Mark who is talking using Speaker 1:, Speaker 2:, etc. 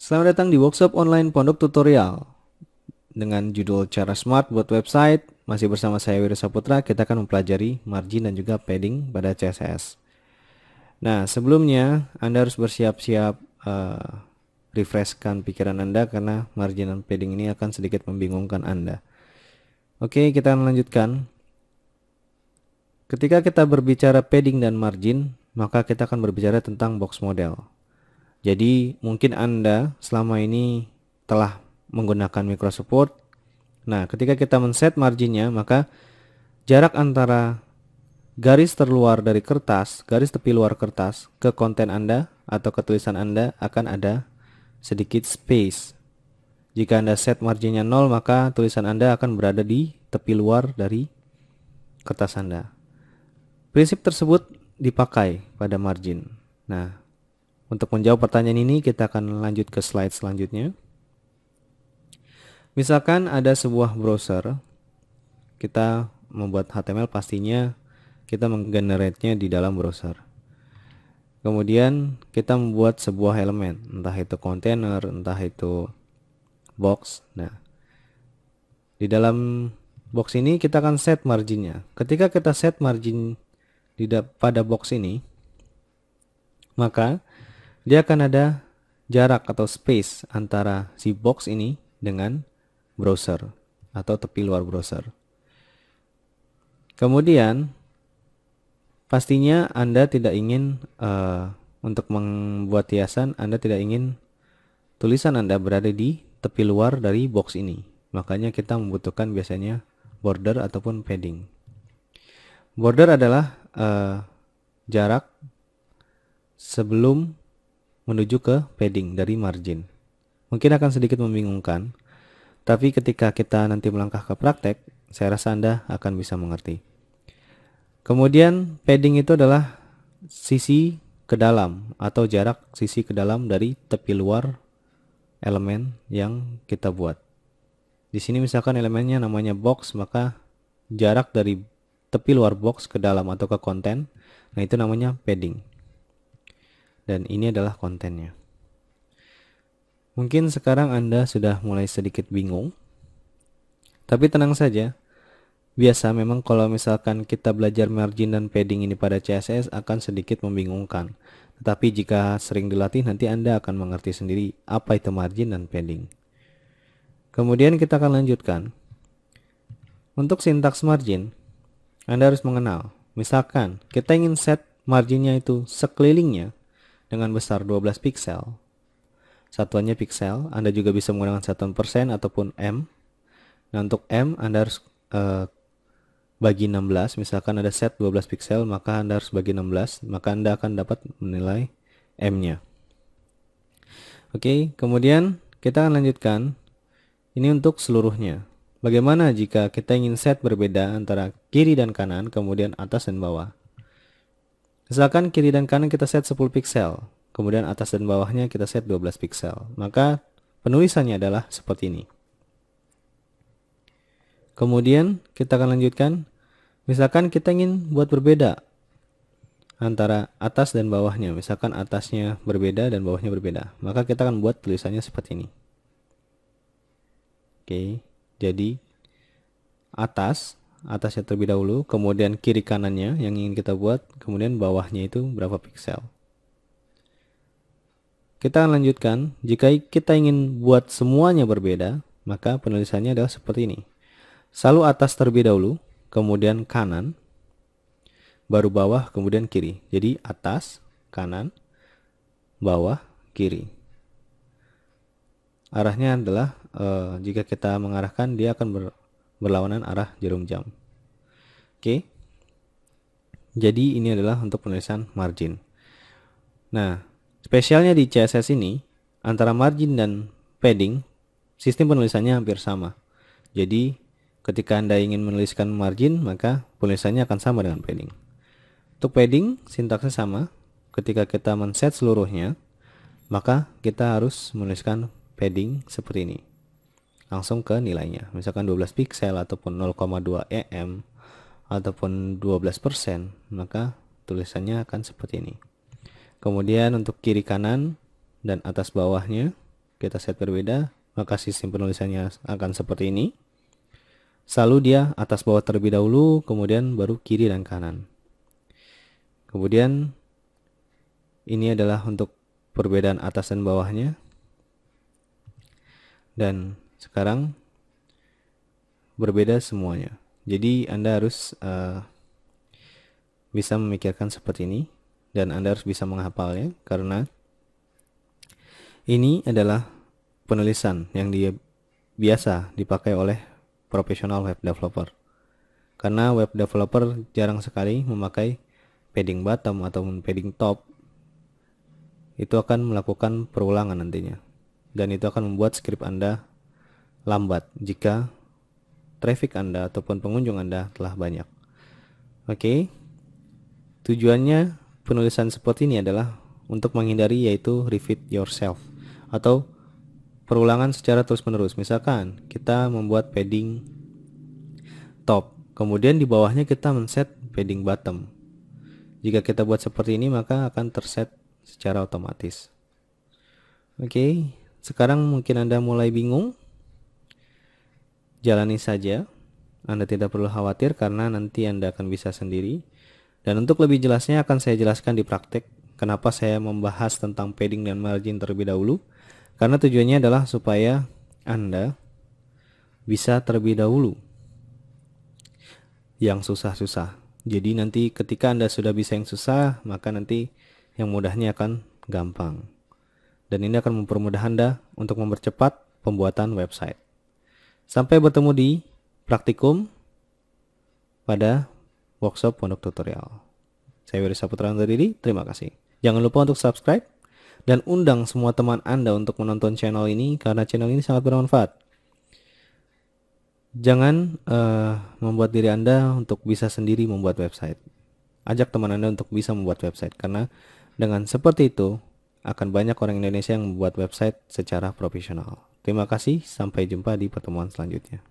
Speaker 1: Selamat datang di workshop online Pondok Tutorial dengan judul Cara Smart buat Website. Masih bersama saya Wirsa Saputra, kita akan mempelajari margin dan juga padding pada CSS. Nah, sebelumnya Anda harus bersiap-siap uh, refreshkan pikiran Anda karena margin dan padding ini akan sedikit membingungkan Anda. Oke, kita akan lanjutkan. Ketika kita berbicara padding dan margin, maka kita akan berbicara tentang box model. Jadi mungkin Anda selama ini telah menggunakan micro support. Nah, ketika kita men-set marginnya, maka jarak antara garis terluar dari kertas, garis tepi luar kertas ke konten Anda atau ke tulisan Anda akan ada sedikit space. Jika Anda set marginnya 0, maka tulisan Anda akan berada di tepi luar dari kertas Anda. Prinsip tersebut dipakai pada margin. Nah, untuk menjawab pertanyaan ini, kita akan lanjut ke slide selanjutnya. Misalkan ada sebuah browser, kita membuat HTML pastinya kita menggenerate-nya di dalam browser. Kemudian kita membuat sebuah elemen, entah itu container, entah itu box. Nah, di dalam box ini kita akan set marginnya. Ketika kita set margin di pada box ini, maka dia akan ada jarak atau space antara si box ini dengan browser atau tepi luar browser. Kemudian pastinya Anda tidak ingin uh, untuk membuat hiasan Anda tidak ingin tulisan Anda berada di tepi luar dari box ini. Makanya kita membutuhkan biasanya border ataupun padding. Border adalah uh, jarak sebelum menuju ke padding dari margin. Mungkin akan sedikit membingungkan, tapi ketika kita nanti melangkah ke praktek, saya rasa Anda akan bisa mengerti. Kemudian padding itu adalah sisi ke dalam atau jarak sisi ke dalam dari tepi luar elemen yang kita buat. Di sini misalkan elemennya namanya box, maka jarak dari tepi luar box ke dalam atau ke konten, nah itu namanya padding dan ini adalah kontennya. Mungkin sekarang Anda sudah mulai sedikit bingung, tapi tenang saja. Biasa memang kalau misalkan kita belajar margin dan padding ini pada CSS akan sedikit membingungkan. Tetapi jika sering dilatih nanti Anda akan mengerti sendiri apa itu margin dan padding. Kemudian kita akan lanjutkan. Untuk sintaks margin, Anda harus mengenal. Misalkan kita ingin set marginnya itu sekelilingnya, dengan besar 12 piksel. Satuannya piksel, Anda juga bisa menggunakan satuan persen ataupun M. Nah, untuk M Anda harus uh, bagi 16, misalkan ada set 12 piksel, maka Anda harus bagi 16, maka Anda akan dapat menilai M-nya. Oke, kemudian kita akan lanjutkan. Ini untuk seluruhnya. Bagaimana jika kita ingin set berbeda antara kiri dan kanan, kemudian atas dan bawah? Misalkan kiri dan kanan kita set 10 piksel, kemudian atas dan bawahnya kita set 12 piksel. Maka penulisannya adalah seperti ini. Kemudian kita akan lanjutkan. Misalkan kita ingin buat berbeda antara atas dan bawahnya. Misalkan atasnya berbeda dan bawahnya berbeda. Maka kita akan buat tulisannya seperti ini. Oke, jadi atas atasnya terlebih dahulu, kemudian kiri kanannya yang ingin kita buat, kemudian bawahnya itu berapa pixel. Kita lanjutkan, jika kita ingin buat semuanya berbeda, maka penulisannya adalah seperti ini. Selalu atas terlebih dahulu, kemudian kanan, baru bawah, kemudian kiri. Jadi atas, kanan, bawah, kiri. Arahnya adalah eh, jika kita mengarahkan dia akan ber, berlawanan arah jarum jam. Oke. Jadi ini adalah untuk penulisan margin. Nah, spesialnya di CSS ini antara margin dan padding sistem penulisannya hampir sama. Jadi ketika Anda ingin menuliskan margin maka penulisannya akan sama dengan padding. Untuk padding sintaksnya sama. Ketika kita men-set seluruhnya maka kita harus menuliskan padding seperti ini langsung ke nilainya. Misalkan 12 piksel ataupun 0,2 EM ataupun 12%, maka tulisannya akan seperti ini. Kemudian untuk kiri kanan dan atas bawahnya kita set berbeda, maka sistem penulisannya akan seperti ini. Selalu dia atas bawah terlebih dahulu, kemudian baru kiri dan kanan. Kemudian ini adalah untuk perbedaan atas dan bawahnya. Dan sekarang berbeda semuanya jadi anda harus uh, bisa memikirkan seperti ini dan anda harus bisa menghafalnya karena ini adalah penulisan yang dia biasa dipakai oleh profesional web developer karena web developer jarang sekali memakai padding bottom ataupun padding top itu akan melakukan perulangan nantinya dan itu akan membuat script Anda lambat jika traffic Anda ataupun pengunjung Anda telah banyak. Oke. Okay. Tujuannya penulisan seperti ini adalah untuk menghindari yaitu repeat yourself atau perulangan secara terus-menerus. Misalkan kita membuat padding top, kemudian di bawahnya kita men-set padding bottom. Jika kita buat seperti ini maka akan terset secara otomatis. Oke, okay. sekarang mungkin Anda mulai bingung jalani saja. Anda tidak perlu khawatir karena nanti Anda akan bisa sendiri. Dan untuk lebih jelasnya akan saya jelaskan di praktek kenapa saya membahas tentang padding dan margin terlebih dahulu. Karena tujuannya adalah supaya Anda bisa terlebih dahulu yang susah-susah. Jadi nanti ketika Anda sudah bisa yang susah, maka nanti yang mudahnya akan gampang. Dan ini akan mempermudah Anda untuk mempercepat pembuatan website. Sampai bertemu di praktikum pada workshop pondok tutorial. Saya Wiri Saputra diri, terima kasih. Jangan lupa untuk subscribe dan undang semua teman Anda untuk menonton channel ini karena channel ini sangat bermanfaat. Jangan uh, membuat diri Anda untuk bisa sendiri membuat website. Ajak teman Anda untuk bisa membuat website karena dengan seperti itu akan banyak orang Indonesia yang membuat website secara profesional. Terima kasih, sampai jumpa di pertemuan selanjutnya.